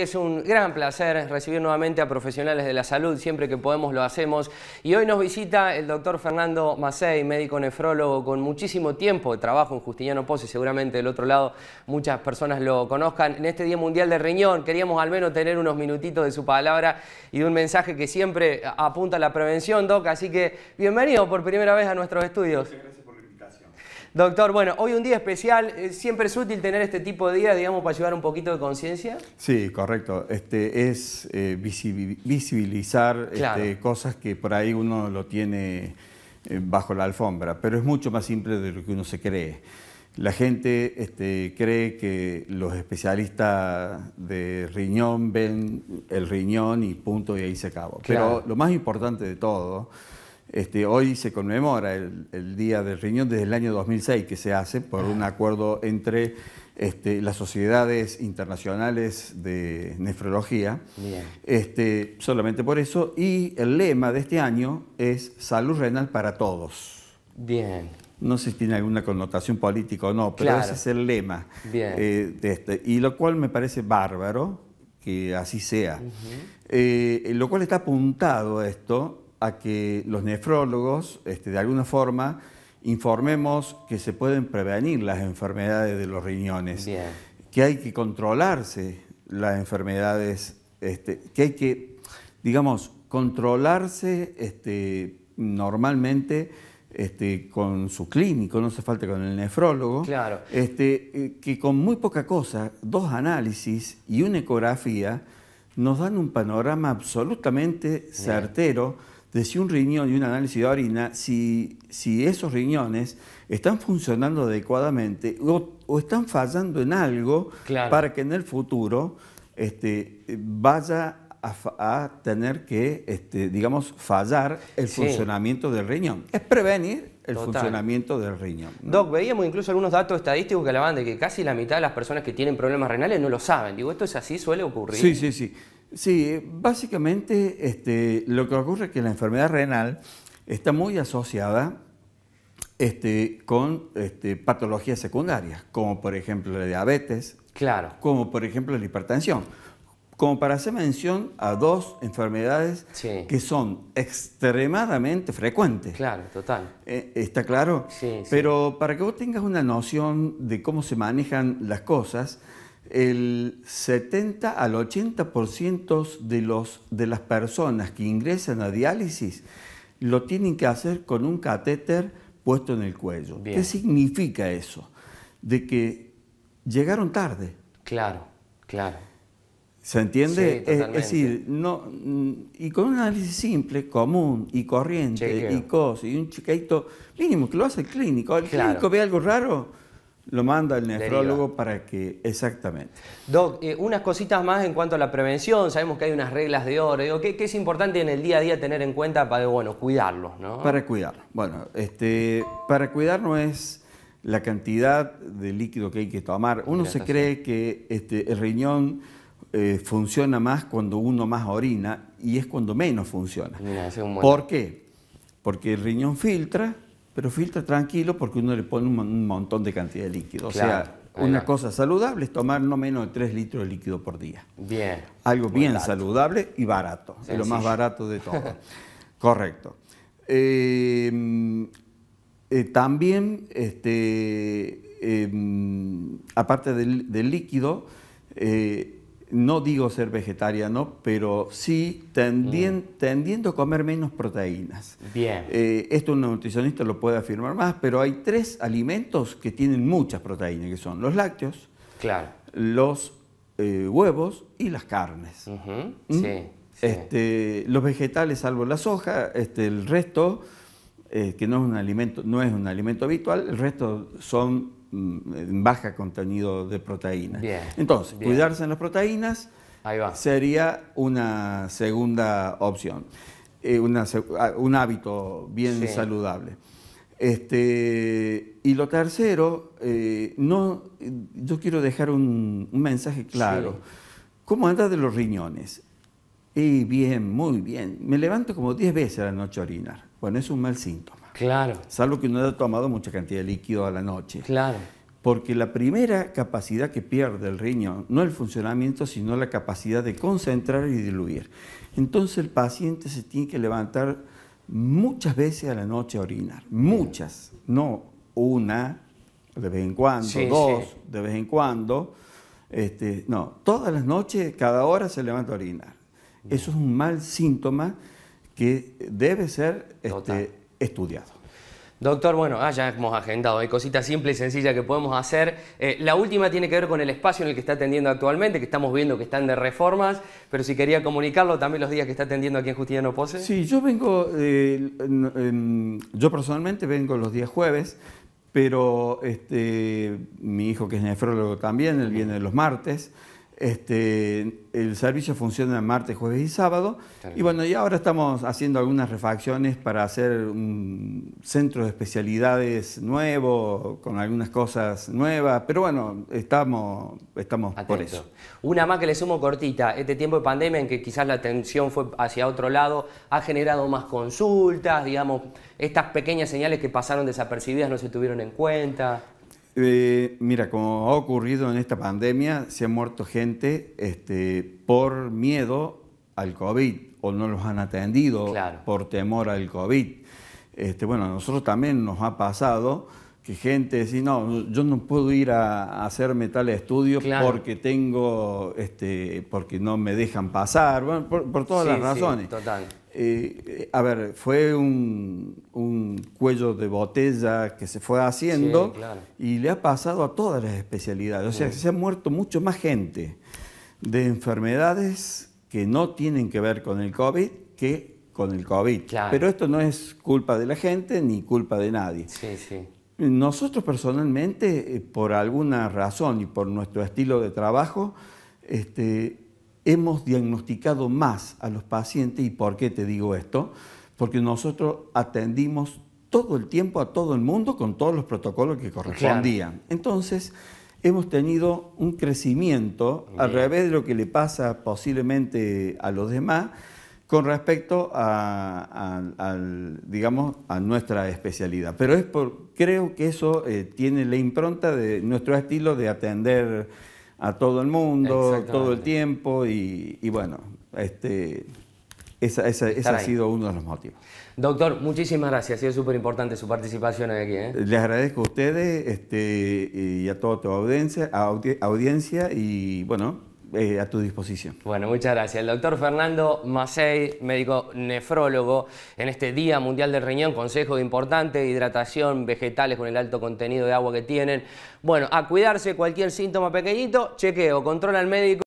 Es un gran placer recibir nuevamente a profesionales de la salud, siempre que podemos lo hacemos. Y hoy nos visita el doctor Fernando Macei, médico nefrólogo con muchísimo tiempo de trabajo en Justiniano Pose, seguramente del otro lado muchas personas lo conozcan. En este Día Mundial de Riñón queríamos al menos tener unos minutitos de su palabra y de un mensaje que siempre apunta a la prevención, Doc. Así que bienvenido por primera vez a nuestros estudios. Doctor, bueno, hoy un día especial, eh, ¿siempre es útil tener este tipo de día, digamos, para llevar un poquito de conciencia? Sí, correcto. Este, es eh, visibilizar este, cosas que por ahí uno lo tiene eh, bajo la alfombra, pero es mucho más simple de lo que uno se cree. La gente este, cree que los especialistas de riñón ven el riñón y punto y ahí se acabó. Pero lo más importante de todo este, hoy se conmemora el, Día del Riñón desde el año 2006 que se hace por un ah. acuerdo entre este, las sociedades internacionales de nefrología, este, solamente por eso, y el lema de este año es Salud Renal para Todos. Bien. No sé si tiene alguna connotación política o no, pero ese es el lema. Eh, de este, y lo cual me parece bárbaro que así sea. Eh, lo cual está apuntado a esto a que los nefrólogos, este, de alguna forma, informemos que se pueden prevenir las enfermedades de los riñones, que hay que controlarse las enfermedades, este, que hay que, digamos, controlarse este, normalmente con su clínico, no hace falta con el nefrólogo, claro. Eh, que con muy poca cosa, dos análisis y una ecografía, nos dan un panorama absolutamente certero de si un riñón y un análisis de orina, si, si esos riñones están funcionando adecuadamente o, están fallando en algo para que en el futuro este, vaya a, tener que, este, digamos, fallar el funcionamiento del riñón. Es prevenir el funcionamiento del riñón. Doc, veíamos incluso algunos datos estadísticos que hablaban de que casi la mitad de las personas que tienen problemas renales no lo saben. Digo, ¿esto es así? ¿Suele ocurrir? Sí, sí, sí. Sí, básicamente este, lo que ocurre es que la enfermedad renal está muy asociada este, con este, patologías secundarias, como por ejemplo la diabetes, claro. como por ejemplo la hipertensión. Como para hacer mención a dos enfermedades que son extremadamente frecuentes. Claro, total. Eh, ¿Está claro? Sí, Pero para que vos tengas una noción de cómo se manejan las cosas, el 70 al 80% de, los, de las personas que ingresan a diálisis lo tienen que hacer con un catéter puesto en el cuello. ¿Qué significa eso? De que llegaron tarde. Claro, claro. ¿Se entiende? es decir, no, y con un análisis simple, común y corriente y cos, y un chiquito mínimo que lo hace el clínico. El clínico ve algo raro, lo manda el nefrólogo para que, exactamente. Doc, eh, unas cositas más en cuanto a la prevención, sabemos que hay unas reglas de oro, ¿qué, es importante en el día a día tener en cuenta para, bueno, cuidarlos? ¿no? Para cuidarlo, bueno, este, para no es la cantidad de líquido que hay que tomar. Uno se cree que este, el riñón eh, funciona más cuando uno más orina y es cuando menos funciona. ¿Por qué? Porque el riñón filtra, pero filtra tranquilo porque uno le pone un montón de cantidad de líquido. o sea, una cosa saludable es tomar no menos de 3 litros de líquido por día. Bien. Algo bien saludable y barato. Es lo más barato de todo. Correcto. Em, eh, también, este, em, aparte del, líquido, eh, no digo ser vegetariano, pero sí mm. tendiendo a comer menos proteínas. Bien. Eh, esto un nutricionista lo puede afirmar más, pero hay tres alimentos que tienen muchas proteínas, que son los lácteos, claro. los eh, huevos y las carnes. ¿Mm? sí, este, los vegetales, salvo la soja, este, el resto, eh, que no es, un alimento, no es un alimento habitual, el resto son Mm, baja contenido de proteína. Entonces, cuidarse en las proteínas sería una segunda opción, eh, ah, un hábito bien saludable. Este, y lo tercero, eh, no, yo quiero dejar un, mensaje claro. ¿Cómo andas de los riñones? Y bien, muy bien. Me levanto como 10 veces a la noche a orinar. Bueno, es un mal síntoma. Claro. Salvo que uno haya tomado mucha cantidad de líquido a la noche. Claro. Porque la primera capacidad que pierde el riñón no el funcionamiento, sino la capacidad de concentrar y diluir. Entonces el paciente se tiene que levantar muchas veces a la noche a orinar. Muchas. No una de vez en cuando, dos de vez en cuando. Este, no, todas las noches, cada hora se levanta a orinar. Eso es un mal síntoma que debe ser este, estudiado. Doctor, bueno, ah, ya hemos agendado, hay cositas simples y sencillas que podemos hacer. Eh, la última tiene que ver con el espacio en el que está atendiendo actualmente, que estamos viendo que están de reformas, pero si quería comunicarlo también los días que está atendiendo aquí en Justiniano Pose. Sí, yo vengo, eh, yo personalmente vengo los días jueves, pero este, mi hijo que es nefrólogo también, él viene los martes. Este, el servicio funciona martes, jueves y sábado. Y bueno, y ahora estamos haciendo algunas refacciones para hacer un centro de especialidades nuevo, con algunas cosas nuevas. Pero bueno, estamos, estamos por eso. Una más que le sumo cortita. Este tiempo de pandemia en que quizás la atención fue hacia otro lado, ha generado más consultas, digamos, estas pequeñas señales que pasaron desapercibidas no se tuvieron en cuenta. Eh, mira, como ha ocurrido en esta pandemia, se ha muerto gente este, por miedo al COVID o no los han atendido por temor al COVID. Este, bueno, a nosotros también nos ha pasado que gente dice, no, yo no puedo ir a, hacerme tal estudio porque tengo, este, porque no me dejan pasar, bueno, por, todas las razones. Sí, total. Eh, a ver, fue un, cuello de botella que se fue haciendo y le ha pasado a todas las especialidades. O sea, se ha muerto mucho más gente de enfermedades que no tienen que ver con el COVID que con el COVID. Pero esto no es culpa de la gente ni culpa de nadie. Nosotros personalmente, eh, por alguna razón y por nuestro estilo de trabajo, este, hemos diagnosticado más a los pacientes. ¿Y por qué te digo esto? Porque nosotros atendimos todo el tiempo a todo el mundo con todos los protocolos que correspondían. Entonces, hemos tenido un crecimiento al revés de lo que le pasa posiblemente a los demás con respecto a, digamos, a nuestra especialidad. Pero es por, creo que eso eh, tiene la impronta de nuestro estilo de atender a todo el mundo, todo el tiempo y, bueno, este, esa, ese ha sido uno de los motivos. Doctor, muchísimas gracias. Ha sido súper importante su participación hoy aquí. ¿eh? Les agradezco a ustedes este, y a toda tu audiencia, audiencia y bueno, eh, a tu disposición. Bueno, muchas gracias. El doctor Fernando Macei, médico nefrólogo, en este Día Mundial del Riñón, consejo importante, hidratación, vegetales con el alto contenido de agua que tienen. Bueno, a cuidarse cualquier síntoma pequeñito, chequeo, controla al médico.